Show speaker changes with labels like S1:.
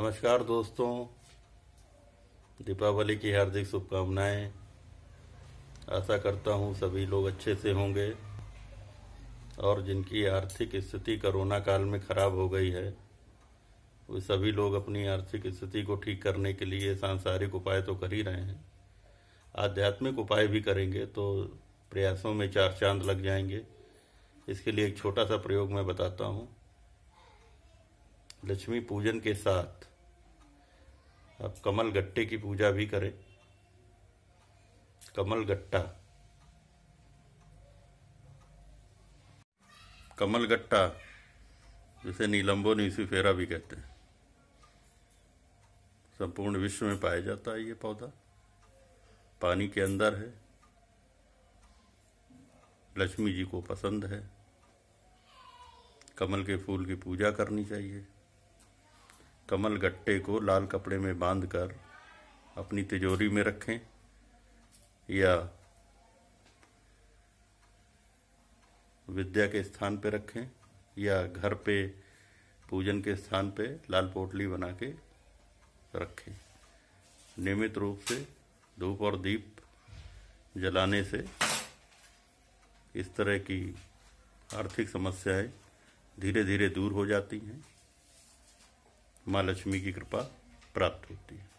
S1: नमस्कार दोस्तों दीपावली की हार्दिक शुभकामनाएं आशा करता हूं सभी लोग अच्छे से होंगे और जिनकी आर्थिक स्थिति कोरोना काल में खराब हो गई है वे सभी लोग अपनी आर्थिक स्थिति को ठीक करने के लिए सांसारिक उपाय तो कर ही रहे हैं आध्यात्मिक उपाय भी करेंगे तो प्रयासों में चार चांद लग जाएंगे इसके लिए एक छोटा सा प्रयोग मैं बताता हूँ लक्ष्मी पूजन के साथ आप कमल गट्टे की पूजा भी करें कमल गट्टा कमल गट्टा जिसे नीलम्बो फेरा भी कहते हैं संपूर्ण विश्व में पाया जाता है ये पौधा पानी के अंदर है लक्ष्मी जी को पसंद है कमल के फूल की पूजा करनी चाहिए कमल गट्टे को लाल कपड़े में बांधकर अपनी तिजोरी में रखें या विद्या के स्थान पर रखें या घर पे पूजन के स्थान पे लाल पोटली बना के रखें नियमित रूप से धूप और दीप जलाने से इस तरह की आर्थिक समस्याएं धीरे धीरे दूर हो जाती हैं माँ लक्ष्मी की कृपा प्राप्त होती है